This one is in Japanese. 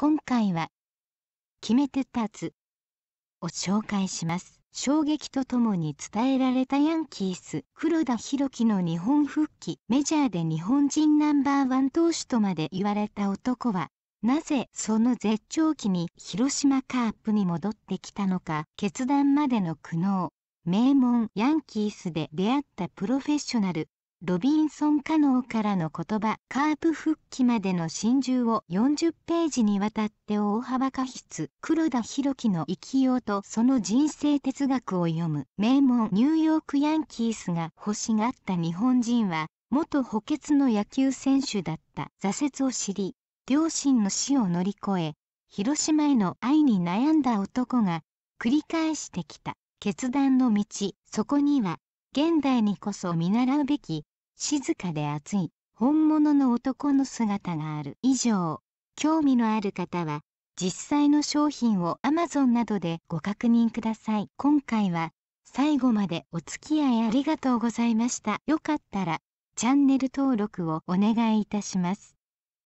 今回は「決めて立つ」を紹介します。衝撃とともに伝えられたヤンキース黒田博樹の日本復帰メジャーで日本人ナンバーワン投手とまで言われた男はなぜその絶頂期に広島カープに戻ってきたのか決断までの苦悩名門ヤンキースで出会ったプロフェッショナルロビンソン・カノーからの言葉カープ復帰までの心中を40ページにわたって大幅過筆黒田博樹の生きようとその人生哲学を読む名門ニューヨーク・ヤンキースが欲しがった日本人は元補欠の野球選手だった挫折を知り両親の死を乗り越え広島への愛に悩んだ男が繰り返してきた決断の道そこには現代にこそ見習うべき静かで熱い本物の男の姿がある以上興味のある方は実際の商品を Amazon などでご確認ください今回は最後までお付き合いありがとうございましたよかったらチャンネル登録をお願いいたします